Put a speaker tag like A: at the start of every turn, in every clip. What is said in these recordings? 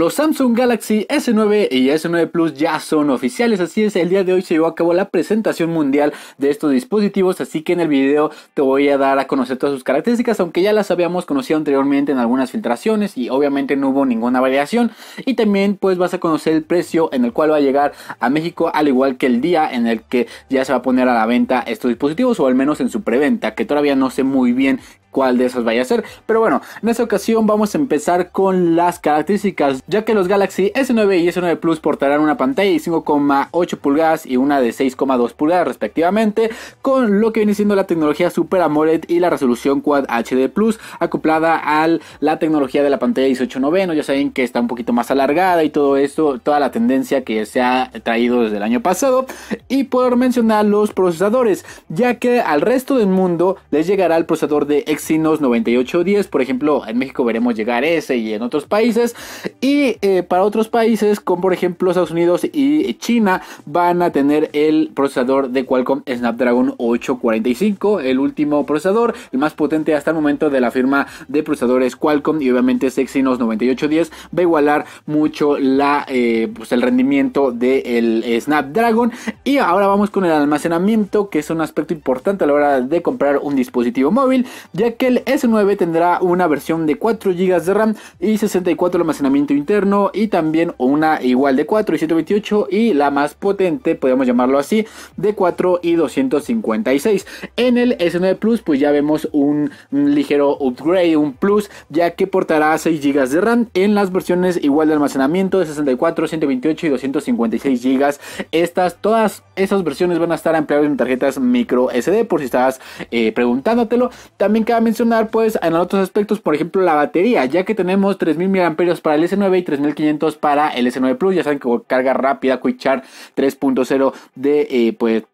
A: Los Samsung Galaxy S9 y S9 Plus ya son oficiales, así es, el día de hoy se llevó a cabo la presentación mundial de estos dispositivos, así que en el video te voy a dar a conocer todas sus características, aunque ya las habíamos conocido anteriormente en algunas filtraciones y obviamente no hubo ninguna variación. Y también pues vas a conocer el precio en el cual va a llegar a México, al igual que el día en el que ya se va a poner a la venta estos dispositivos, o al menos en su preventa, que todavía no sé muy bien cuál de esas vaya a ser. Pero bueno, en esta ocasión vamos a empezar con las características, ya que los Galaxy S9 y S9 Plus portarán una pantalla de 5,8 pulgadas y una de 6,2 pulgadas respectivamente, con lo que viene siendo la tecnología Super AMOLED y la resolución Quad HD Plus acoplada a la tecnología de la pantalla 18 ya saben que está un poquito más alargada y todo esto, toda la tendencia que se ha traído desde el año pasado y poder mencionar los procesadores, ya que al resto del mundo les llegará el procesador de Exynos 9810, por ejemplo, en México veremos llegar ese y en otros países. Y eh, para otros países, como por ejemplo Estados Unidos y China, van a tener el procesador de Qualcomm Snapdragon 845, el último procesador, el más potente hasta el momento de la firma de procesadores Qualcomm. Y obviamente ese Exynos 9810 va a igualar mucho la, eh, pues el rendimiento del Snapdragon. Y ahora vamos con el almacenamiento, que es un aspecto importante a la hora de comprar un dispositivo móvil, ya que el S9 tendrá una versión de 4 GB de RAM y 64 de almacenamiento interno y también una igual de 4 y 128 y la más potente, podemos llamarlo así, de 4 y 256. En el S9 Plus pues ya vemos un, ligero upgrade, un plus, ya que portará 6 GB de RAM en las versiones igual de almacenamiento de 64, 128 y 256 GB. Estas, todas esas versiones van a estar ampliadas en tarjetas micro SD por si estabas eh, preguntándotelo. También cabe mencionar pues en otros aspectos, por ejemplo la batería, ya que tenemos 3000 mAh para el S9 y 3500 para el S9 Plus, ya saben que carga rápida, Quick Charge 3.0 de eh, pues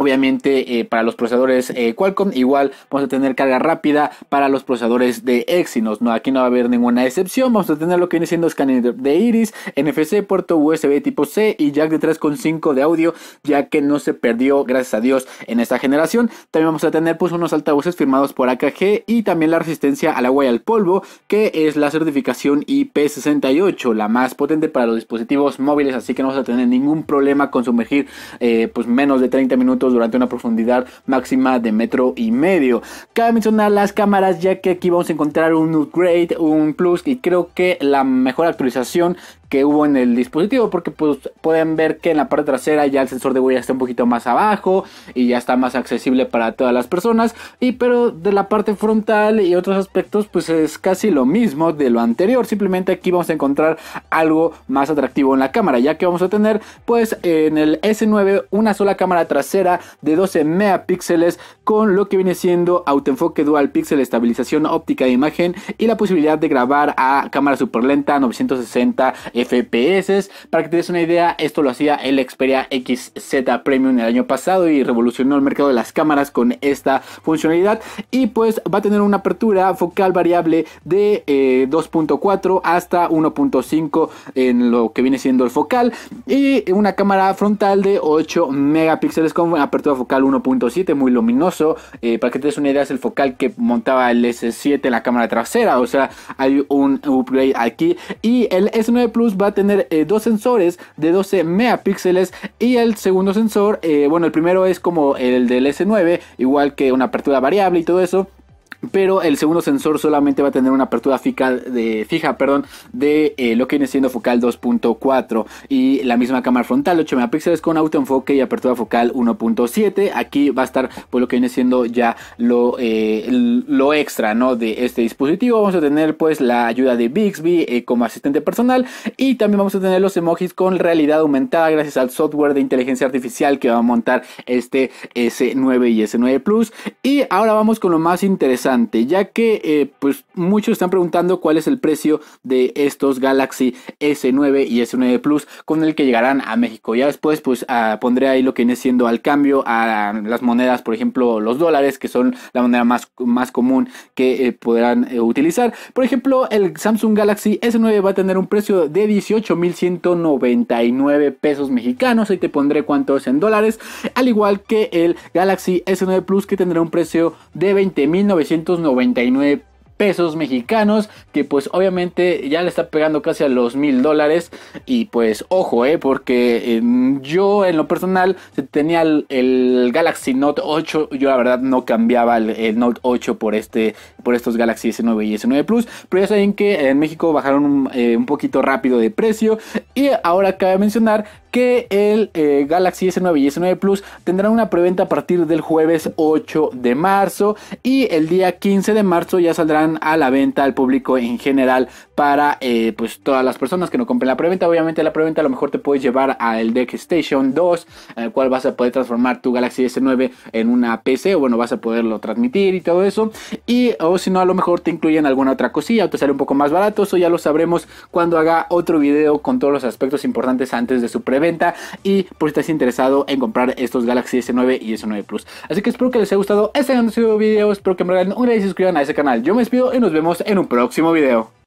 A: obviamente eh, para los procesadores eh, Qualcomm igual vamos a tener carga rápida para los procesadores de Exynos no aquí no va a haber ninguna excepción vamos a tener lo que viene siendo escáner de iris NFC puerto USB tipo C y jack de 3.5 de audio ya que no se perdió gracias a Dios en esta generación también vamos a tener pues unos altavoces firmados por AKG y también la resistencia al agua y al polvo que es la certificación IP68 la más potente para los dispositivos móviles así que no vamos a tener ningún problema con sumergir eh, pues menos de 30 minutos durante una profundidad máxima de metro y medio. Cabe mencionar las cámaras ya que aquí vamos a encontrar un upgrade, un plus y creo que la mejor actualización que hubo en el dispositivo porque pues pueden ver que en la parte trasera ya el sensor de huella está un poquito más abajo y ya está más accesible para todas las personas y pero de la parte frontal y otros aspectos pues es casi lo mismo de lo anterior simplemente aquí vamos a encontrar algo más atractivo en la cámara ya que vamos a tener pues en el S9 una sola cámara trasera de 12 megapíxeles con lo que viene siendo autoenfoque dual pixel, estabilización óptica de imagen y la posibilidad de grabar a cámara super lenta 960 FPS. Para que te des una idea, esto lo hacía el Xperia XZ Premium el año pasado y revolucionó el mercado de las cámaras con esta funcionalidad. Y pues va a tener una apertura focal variable de 2.4 eh, hasta 1.5 en lo que viene siendo el focal y una cámara frontal de 8 megapíxeles con apertura focal 1.7, muy luminoso. Eh, para que te des una idea, es el focal que montaba el S7 en la cámara trasera, o sea, hay un upgrade aquí. Y el S9 Plus va a tener eh, dos sensores de 12 megapíxeles y el segundo sensor, eh, bueno, el primero es como el del S9, igual que una apertura variable y todo eso pero el segundo sensor solamente va a tener una apertura fija de, fija, perdón, de eh, lo que viene siendo focal 2.4 y la misma cámara frontal 8 megapíxeles con autoenfoque y apertura focal 1.7. Aquí va a estar pues lo que viene siendo ya lo, eh, lo extra ¿no? de este dispositivo. Vamos a tener pues la ayuda de Bixby eh, como asistente personal y también vamos a tener los emojis con realidad aumentada gracias al software de inteligencia artificial que va a montar este S9 y S9 Plus. Y ahora vamos con lo más interesante ya que eh, pues muchos están preguntando cuál es el precio de estos Galaxy S9 y S9 Plus con el que llegarán a México. Ya después pues ah, pondré ahí lo que viene siendo al cambio a las monedas, por ejemplo, los dólares, que son la moneda más, más común que eh, podrán eh, utilizar. Por ejemplo, el Samsung Galaxy S9 va a tener un precio de 18.199 pesos mexicanos. Ahí te pondré cuántos en dólares. Al igual que el Galaxy S9 Plus que tendrá un precio de 20.900 299 pesos mexicanos, que pues obviamente ya le está pegando casi a los mil dólares. Y pues ojo, eh, porque em, yo en lo personal tenía el, Galaxy Note 8, yo la verdad no cambiaba el, Note 8 por, este, por estos Galaxy S9 y S9 Plus, pero ya saben que en México bajaron eh, un poquito rápido de precio. Y ahora cabe mencionar que el eh, Galaxy S9 y S9 Plus tendrán una preventa a partir del jueves 8 de marzo y el día 15 de marzo ya saldrán a la venta al público en general para eh, pues todas las personas que no compren la preventa. Obviamente la preventa a lo mejor te puedes llevar al Deck Station 2, al cual vas a poder transformar tu Galaxy S9 en una PC, o bueno, vas a poderlo transmitir y todo eso. Y o si no, a lo mejor te incluyen alguna otra cosilla, o te sale un poco más barato, eso ya lo sabremos cuando haga otro video con todos los aspectos importantes antes de su preventa y por si estás interesado en comprar estos Galaxy S9 y S9 Plus. Así que espero que les haya gustado este video, espero que me regalen un like y se suscriban a ese canal. Yo me despido y nos vemos en un próximo video.